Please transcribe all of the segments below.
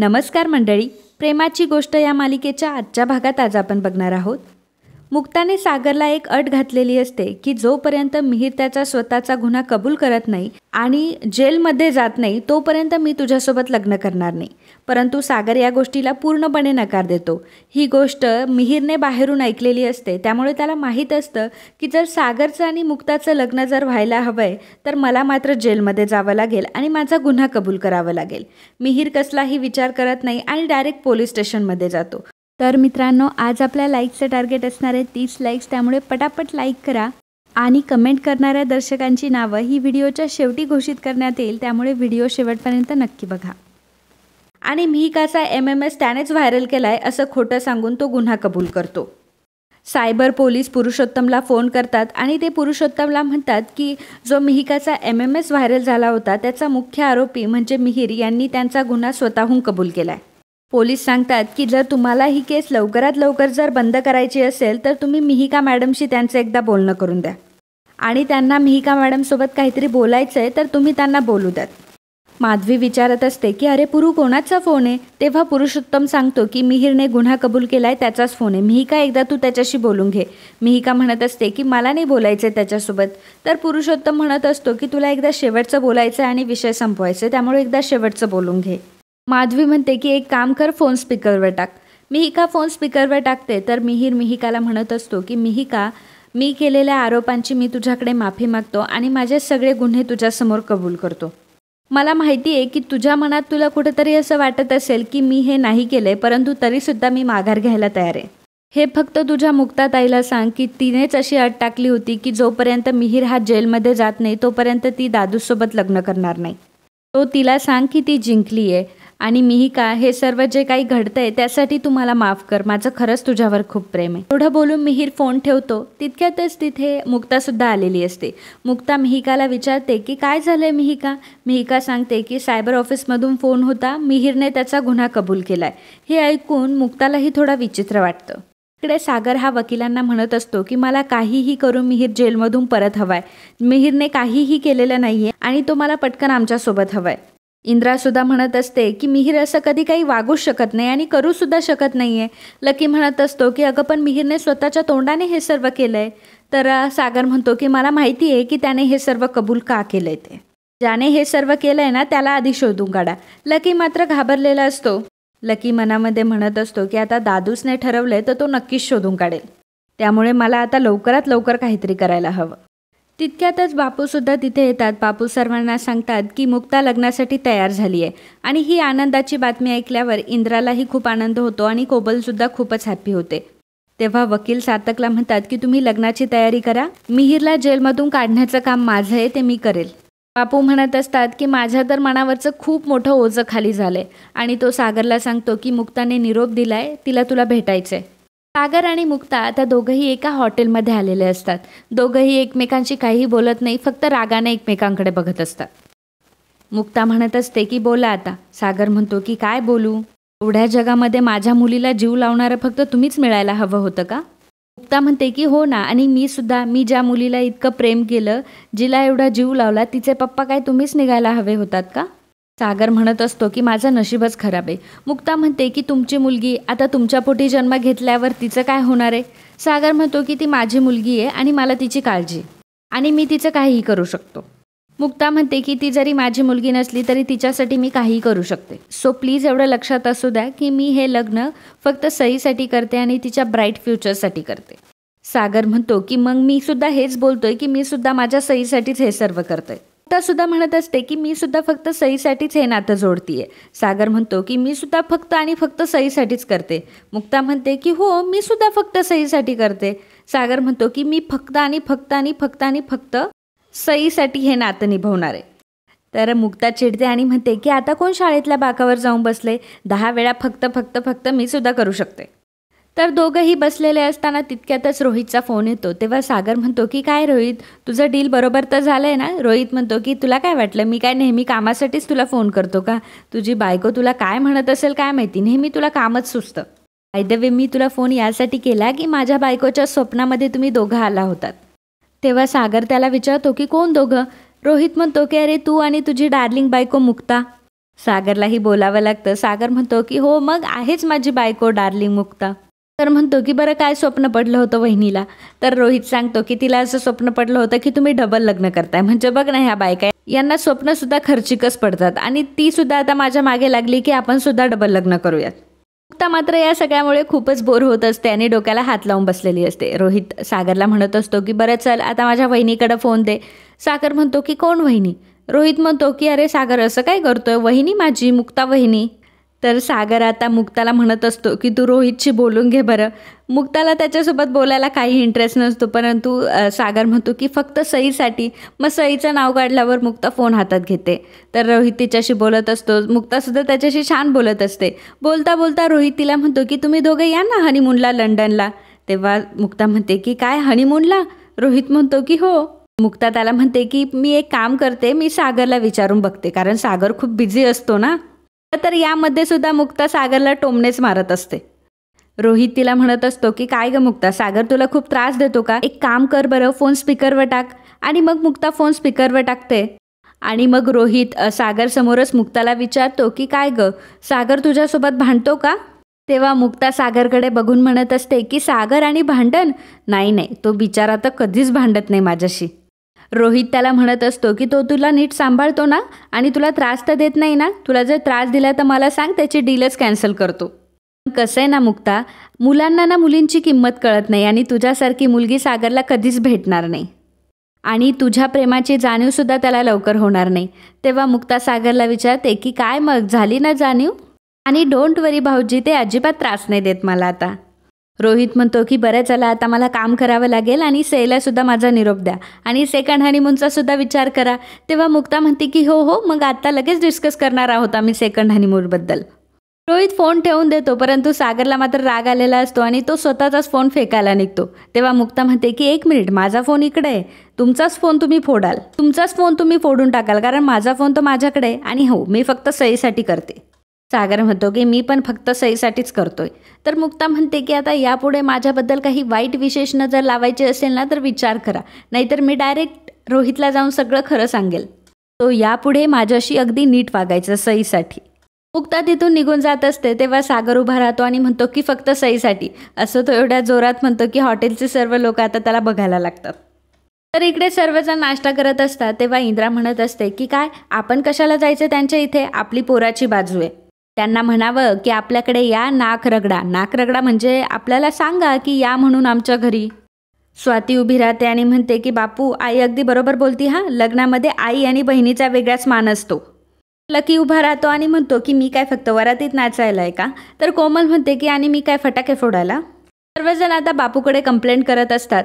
नमस्कार मंडळी प्रेमाची गोष्ट या मालिकेच्या आजच्या भागात आज आपण बघणार आहोत मुक्ताने सागरला एक अट घातलेली असते की जोपर्यंत मिहीर त्याचा स्वतःचा गुन्हा कबूल करत नाही आणि जेलमध्ये जात नाही तोपर्यंत मी तुझ्यासोबत लग्न करणार नाही परंतु सागर या गोष्टीला पूर्णपणे नकार देतो ही गोष्ट मिहीरने बाहेरून ऐकलेली असते त्यामुळे त्याला माहीत असतं की जर सागरचं आणि मुक्ताचं लग्न जर व्हायला हवंय तर मला मात्र जेलमध्ये जावं लागेल आणि माझा गुन्हा कबूल करावा लागेल मिहीर कसलाही विचार करत नाही आणि डायरेक्ट पोलीस स्टेशनमध्ये जातो तर मित्रांनो आज आपल्या लाईकचं टार्गेट असणार आहे तीस लाईक्स त्यामुळे पटापट लाईक करा आणि कमेंट करणाऱ्या दर्शकांची नावं ही व्हिडिओच्या शेवटी घोषित करण्यात येईल त्यामुळे व्हिडिओ शेवटपर्यंत नक्की बघा आणि मिहिकाचा एम एम एस त्यानेच व्हायरल केला आहे असं खोटं सांगून तो गुन्हा कबूल करतो सायबर पोलीस पुरुषोत्तमला फोन करतात आणि ते पुरुषोत्तमला म्हणतात की जो मिहिकाचा एम एम एस व्हायरल झाला होता त्याचा मुख्य आरोपी म्हणजे मिहीर यांनी त्यांचा गुन्हा स्वतःहून कबूल केला आहे पोलीस सांगतात की जर तुम्हाला ही केस लवकरात लवकर जर बंद करायची असेल तर तुम्ही मिहिका मॅडमशी त्यांचं एकदा बोलणं करून द्या आणि त्यांना मिहिका मॅडमसोबत काहीतरी बोलायचं आहे तर तुम्ही त्यांना बोलू द्यात माधवी विचारत असते की अरे पुरु कोणाचा फोन आहे तेव्हा पुरुषोत्तम सांगतो की मिहिरने गुन्हा कबूल केलाय त्याचाच फोन आहे मिहिका एकदा तू त्याच्याशी बोलून घे मिहिका म्हणत असते की मला नाही बोलायचं आहे त्याच्यासोबत तर पुरुषोत्तम म्हणत असतो की तुला एकदा शेवटचं बोलायचं आहे आणि विषय संपवायचं आहे त्यामुळे एकदा शेवटचं बोलून घे माधवी म्हणते की एक काम कर फोन स्पीकरवर टाक मिहिका फोन स्पीकरवर टाकते तर मिहीर मिहिकाला म्हणत असतो की मिहिका मी केलेल्या आरोपांची मी तुझ्याकडे माफी मागतो आणि माझे सगळे गुन्हे तुझ्यासमोर कबूल करतो मला माहिती आहे की तुझ्या मनात तुला कुठेतरी असं वाटत असेल की मी हे नाही केले परंतु तरीसुद्धा मी माघार घ्यायला तयार आहे हे फक्त तुझ्या मुक्ताताईला सांग की तिनेच अशी अट टाकली होती की जोपर्यंत मिहीर हा जेलमध्ये जात नाही तोपर्यंत ती दादूसोबत लग्न करणार नाही तो तिला सांग की ती जिंकली आहे आणि मीही का हे सर्व जे काही घडतंय त्यासाठी तुम्हाला माफ कर माझं खरंच तुझ्यावर खूप प्रेम आहे एवढं बोलून मिहीर फोन ठेवतो तितक्यातच तिथे मुक्ता सुद्धा आलेली असते मुक्ता मिहिकाला विचारते की काय झालंय मिहिका मिहिका सांगते की सायबर ऑफिसमधून फोन होता मिहीरने त्याचा गुन्हा कबूल केलाय हे ऐकून मुक्तालाही थोडा विचित्र वाटतं इकडे सागर हा वकिलांना म्हणत असतो की मला काहीही करून मिहीर जेलमधून परत हवाय मिहीरने काहीही केलेलं नाहीये आणि तो मला पटकन आमच्यासोबत हवाय सुद्धा म्हणत असते की मिहीर असं कधी काही वागूच शकत नाही आणि करू सुद्धा शकत नाही आहे लकी म्हणत असतो की अगं पण मिहीरने स्वतःच्या तोंडाने हे सर्व केलं आहे तर सागर म्हणतो की मला माहिती आहे की त्याने हे सर्व कबूल का केलं आहे ते ज्याने हे सर्व केलंय ना त्याला आधी शोधून काढा लकी मात्र घाबरलेला असतो लकी मनामध्ये म्हणत असतो की आता दादूसने ठरवलंय तर तो नक्कीच शोधून काढेल त्यामुळे मला आता लवकरात लवकर काहीतरी करायला हवं तितक्यातच बापूसुद्धा तिथे येतात बापू सर्वांना सांगतात की मुक्ता लग्नासाठी तयार झाली आहे आणि ही आनंदाची बातमी ऐकल्यावर इंद्रालाही खूप आनंद होतो आणि कोबलसुद्धा खूपच हॅप्पी होते तेव्हा वकील सातकला म्हणतात की तुम्ही लग्नाची तयारी करा मिहिरला जेलमधून काढण्याचं काम माझं आहे ते मी करेल बापू म्हणत असतात की माझ्या तर मनावरचं खूप मोठं ओझं खाली झालंय आणि तो सागरला सांगतो की मुक्ताने निरोप दिलाय तिला तुला भेटायचंय सागर आणि मुक्ता त्या दोघंही एका हॉटेलमध्ये आलेले असतात दोघंही एकमेकांशी काहीही बोलत नाही फक्त रागाने एकमेकांकडे बघत असतात मुक्ता म्हणत असते की बोला आता सागर म्हणतो की काय बोलू एवढ्या जगामध्ये माझ्या मुलीला जीव लावणारं फक्त तुम्हीच मिळायला हवं होतं का मुक्ता म्हणते की हो ना आणि मी सुद्धा मी ज्या मुलीला इतकं प्रेम केलं जिला एवढा जीव लावला तिचे पप्पा काय तुम्हीच निघायला हवे होतात का सागर म्हणत असतो की माझं नशीबच खराब आहे मुक्ता म्हणते की तुमची मुलगी आता तुमच्या पोटी जन्म घेतल्यावर तिचं काय होणार आहे सागर म्हणतो की ती माझी मुलगी आहे आणि मला तिची काळजी आणि मी तिचं काहीही करू शकतो मुक्ता म्हणते की ती जरी माझी मुलगी नसली तरी तिच्यासाठी मी काहीही करू शकते सो प्लीज एवढं लक्षात असू द्या की मी हे लग्न फक्त सईसाठी करते आणि तिच्या ब्राईट फ्युचरसाठी करते सागर म्हणतो की मग मी सुद्धा हेच बोलतोय की मी सुद्धा माझ्या सईसाठीच हे सर्व करते सुद्धा म्हणत असते की मी सुद्धा फक्त सईसाठीच हे नातं जोडतीये सागर म्हणतो की मी सुद्धा फक्त आणि फक्त सईसाठीच करते मुक्ता म्हणते की हो मी सुद्धा फक्त सईसाठी करते सागर म्हणतो की मी फक्त आणि फक्त आणि फक्त आणि फक्त सईसाठी हे नातं निभवणार आहे तर मुक्ता चिडते आणि म्हणते की आता कोण शाळेतल्या बाकावर जाऊन बसले दहा वेळा फक्त फक्त फक्त मी सुद्धा करू शकते तर दोघंही बसलेले असताना तितक्यातच रोहितचा फोन येतो तेव्हा सागर म्हणतो की काय रोहित तुझं डील बरोबर तर झालं आहे ना रोहित म्हणतो की तुला काय वाटलं मी काय नेहमी कामासाठीच तुला फोन करतो का तुझी बायको तुला काय म्हणत असेल काय माहिती नेहमी तुला कामच सुचतं बाय द वे मी तुला फोन यासाठी केला की माझ्या बायकोच्या स्वप्नामध्ये तुम्ही दोघं आला होतात तेव्हा सागर त्याला विचारतो की कोण दोघं रोहित म्हणतो की अरे तू आणि तुझी डार्लिंग बायको मुक्ता सागरलाही बोलावं लागतं सागर म्हणतो की हो मग आहेच माझी बायको डार्लिंग मुक्ता तर म्हणतो की बरं काय स्वप्न पडलं होतं वहिनीला तर रोहित सांगतो की तिला असं स्वप्न पडलं होतं की तुम्ही डबल लग्न करताय म्हणजे बघ ना ह्या बायका यांना स्वप्नसुद्धा खर्चिकच पडतात आणि ती सुद्धा आता माझ्या मागे लागली की आपण सुद्धा डबल लग्न करूयात मुक्ता मात्र या सगळ्यामुळे खूपच बोर होत असते आणि डोक्याला हात लावून बसलेली असते रोहित सागरला म्हणत असतो की बरं चल आता माझ्या वहिनीकडं फोन दे सागर म्हणतो की कोण वहिनी रोहित म्हणतो की अरे सागर असं काय करतोय वहिनी माझी मुक्ता वहिनी तर सागर आता मुक्ताला म्हणत असतो की तू रोहितशी बोलून घे बरं मुक्ताला त्याच्यासोबत बोलायला काही इंटरेस्ट नसतो परंतु सागर म्हणतो की फक्त सईसाठी मग सईचं नाव काढल्यावर मुक्ता फोन हातात घेते तर रोहित तिच्याशी बोलत असतो मुक्तासुद्धा त्याच्याशी छान बोलत असते बोलता बोलता रोहित तिला म्हणतो की तुम्ही दोघे या ना हनीमूनला लंडनला तेव्हा मुक्ता म्हणते की काय हनीमूनला रोहित म्हणतो की हो मुक्ता त्याला म्हणते की मी एक काम करते मी सागरला विचारून बघते कारण सागर खूप बिझी असतो ना तर यामध्ये सुद्धा मुक्ता सागरला टोमनेच मारत असते रोहित तिला म्हणत असतो की काय ग मुक्ता सागर तुला खूप त्रास देतो का एक काम कर बरं फोन स्पीकरवर टाक आणि मग मुक्ता फोन स्पीकरवर टाकते आणि मग रोहित सागर समोरच मुक्ताला विचारतो की काय ग सागर तुझ्यासोबत भांडतो का तेव्हा मुक्ता सागरकडे बघून म्हणत असते की सागर आणि भांडण नाही नाही तो बिचारा तर कधीच भांडत नाही माझ्याशी रोहित त्याला म्हणत असतो की तो तुला नीट सांभाळतो ना आणि तुला त्रास तर देत नाही ना तुला जर त्रास दिला तर मला सांग त्याची डीलच कॅन्सल करतो कसं आहे ना मुक्ता मुलांना ना मुलींची किंमत कळत नाही आणि तुझ्यासारखी मुलगी सागरला कधीच भेटणार नाही आणि तुझ्या प्रेमाची जाणीवसुद्धा त्याला लवकर होणार नाही तेव्हा मुक्ता सागरला विचारते की काय मग झाली ना जाणीव आणि डोंट वरी भाऊजी ते अजिबात त्रास नाही देत मला आता रोहित म्हणतो की बरं चला आता मला काम करावं लागेल आणि सुद्धा माझा निरोप द्या आणि सेकंड हनीमूनचा सुद्धा विचार करा तेव्हा मुक्ता म्हणते की हो हो मग आता लगेच डिस्कस करणार आहोत आम्ही सेकंड हनीमूनबद्दल रोहित फोन ठेवून देतो परंतु सागरला मात्र राग आलेला असतो आणि तो स्वतःचाच फोन फेकायला निघतो तेव्हा मुक्ता म्हणते की एक मिनिट माझा फोन इकडे आहे तुमचाच फोन तुम्ही फोडाल तुमचाच फोन तुम्ही फोडून टाकाल कारण माझा फोन तर माझ्याकडे आहे आणि हो मी फक्त सहीसाठी करते सागर म्हणतो की मी पण फक्त सईसाठीच करतोय तर मुक्ता म्हणते की आता यापुढे माझ्याबद्दल काही वाईट विशेष नजर लावायची असेल ना तर विचार करा नाहीतर मी डायरेक्ट रोहितला जाऊन सगळं खरं सांगेल तो यापुढे माझ्याशी अगदी नीट वागायचं सईसाठी मुक्ता तिथून निघून जात असते तेव्हा सागर उभा राहतो आणि म्हणतो की फक्त सईसाठी असं तो एवढ्या जोरात म्हणतो की हॉटेलचे सर्व लोक आता त्याला बघायला लागतात तर इकडे सर्वजण नाश्ता करत असतात तेव्हा इंद्रा म्हणत असते की काय आपण कशाला जायचं त्यांच्या इथे आपली पोराची बाजू आहे त्यांना म्हणावं की आपल्याकडे या नाक रगडा नाक रगडा म्हणजे आपल्याला सांगा की या म्हणून आमच्या घरी स्वाती उभी राहते आणि म्हणते की बापू आई अगदी बरोबर बोलती हां लग्नामध्ये आई आणि बहिणीचा वेगळाच मान असतो लकी उभा राहतो आणि म्हणतो की मी काय फक्त वरातीत नाचायला आहे का तर कोमल म्हणते की आणि मी काय फटाके फोडायला सर्वजण आता बापूकडे कंप्लेंट करत असतात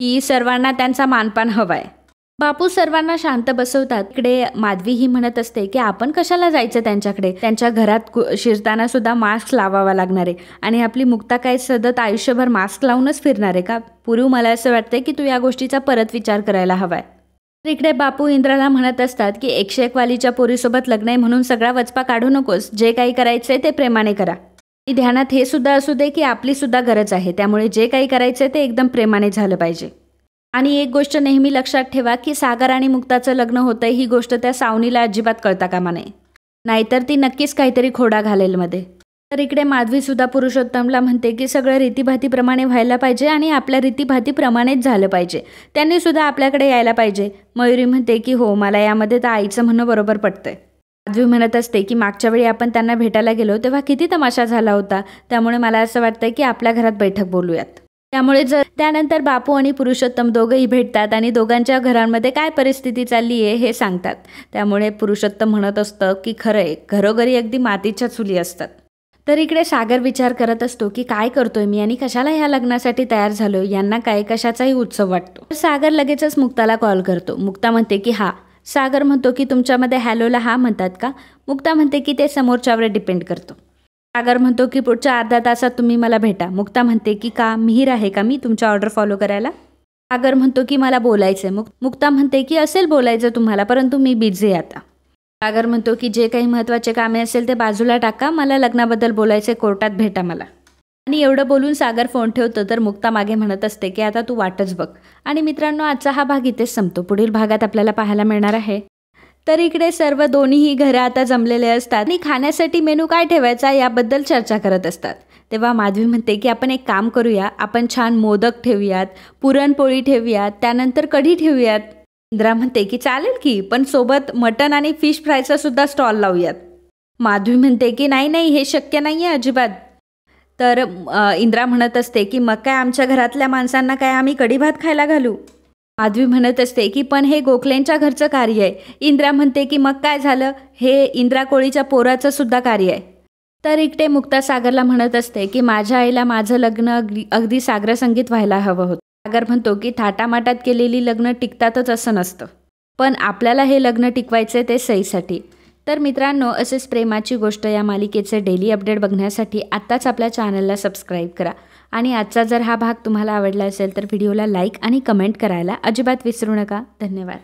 की सर्वांना त्यांचा मानपान हवाय आहे बापू सर्वांना शांत बसवतात इकडे माधवी ही म्हणत असते की आपण कशाला जायचं त्यांच्याकडे त्यांच्या घरात शिरताना सुद्धा मास्क लावावा लागणार आहे आणि आपली मुक्ता काय सतत आयुष्यभर मास्क लावूनच फिरणार आहे का पूर्वी मला असं वाटतंय की तू या गोष्टीचा परत विचार करायला हवाय तर इकडे बापू इंद्राला म्हणत असतात की एकशे एकवालीच्या पोरीसोबत लग्न आहे म्हणून सगळा वचपा काढू नकोस जे काही करायचंय ते प्रेमाने करा ध्यानात हे सुद्धा असू दे की आपली सुद्धा गरज आहे त्यामुळे जे काही करायचंय ते एकदम प्रेमाने झालं पाहिजे आणि एक गोष्ट नेहमी लक्षात ठेवा की सागर आणि मुक्ताचं लग्न होतंय ही गोष्ट त्या सावनीला अजिबात कळता कामा नये नाहीतर ती नक्कीच काहीतरी खोडा घालेल मध्ये तर इकडे सुद्धा पुरुषोत्तमला म्हणते की सगळं रीतीभातीप्रमाणे व्हायला पाहिजे आणि आपल्या रीतीभातीप्रमाणेच झालं पाहिजे त्यांनी सुद्धा आपल्याकडे यायला पाहिजे मयुरी म्हणते की हो मला यामध्ये तर आईचं म्हणणं बरोबर पडतंय माधवी म्हणत असते की मागच्या वेळी आपण त्यांना भेटायला गेलो तेव्हा किती तमाशा झाला होता त्यामुळे मला असं वाटतं की आपल्या घरात बैठक बोलूयात त्यामुळे जर त्यानंतर बापू आणि पुरुषोत्तम दोघंही भेटतात आणि दोघांच्या घरांमध्ये काय परिस्थिती चालली आहे हे सांगतात त्यामुळे पुरुषोत्तम म्हणत असतं की खरं आहे घरोघरी अगदी मातीच्या चुली असतात तर इकडे सागर विचार करत असतो की काय करतोय मी आणि कशाला ह्या लग्नासाठी तयार झालोय यांना काय कशाचाही उत्सव वाटतो सागर लगेचच मुक्ताला कॉल करतो मुक्ता म्हणते की हा सागर म्हणतो की तुमच्यामध्ये हॅलोला हा म्हणतात का मुक्ता म्हणते की ते समोरच्यावर डिपेंड करतो सागर म्हणतो की पुढच्या अर्धा तासात तुम्ही मला भेटा मुक्ता म्हणते की का मिहीर आहे का मी तुमच्या ऑर्डर फॉलो करायला सागर म्हणतो की मला बोलायचं आहे मुक मुक्ता म्हणते की असेल बोलायचं तुम्हाला परंतु मी बिझी आता सागर म्हणतो की जे काही महत्त्वाचे कामे असेल ते बाजूला टाका मला लग्नाबद्दल बोलायचे कोर्टात भेटा मला आणि एवढं बोलून सागर फोन ठेवतो तर मुक्ता मागे म्हणत असते की आता तू वाटच बघ आणि मित्रांनो आजचा हा भाग इथेच संपतो पुढील भागात आपल्याला पाहायला मिळणार आहे तर इकडे सर्व दोन्हीही घरं आता जमलेले असतात आणि खाण्यासाठी मेनू काय ठेवायचा याबद्दल चर्चा करत असतात तेव्हा माधवी म्हणते की आपण एक काम करूया आपण छान मोदक ठेवूयात पुरणपोळी ठेवूयात त्यानंतर कढी ठेवूयात इंद्रा म्हणते की चालेल की पण सोबत मटण आणि फिश फ्रायचा सुद्धा स्टॉल लावूयात माधवी म्हणते की नाही नाही हे शक्य नाही आहे अजिबात तर इंद्रा म्हणत असते की मग काय आमच्या घरातल्या माणसांना काय आम्ही कढी भात खायला घालू माधवी म्हणत असते की पण हे गोखलेंच्या घरचं कार्य आहे इंद्रा म्हणते की मग काय झालं हे इंद्रा कोळीच्या पोराचं सुद्धा कार्य आहे तर इकडे मुक्ता सागरला म्हणत असते की माझ्या आईला माझं लग्न अगदी सागर संगीत व्हायला हवं होतं सागर म्हणतो की थाटामाटात केलेली लग्न टिकतातच असं नसतं पण आपल्याला हे लग्न टिकवायचे ते सईसाठी तर मित्रांनो असेच प्रेमाची गोष्ट या मालिकेचे डेली अपडेट बघण्यासाठी आत्ताच आपल्या चॅनलला सबस्क्राईब करा आणि आजचा जर हा भाग तुम्हाला आवडला असेल तर व्हिडिओला लाईक आणि कमेंट करायला अजिबात विसरू नका धन्यवाद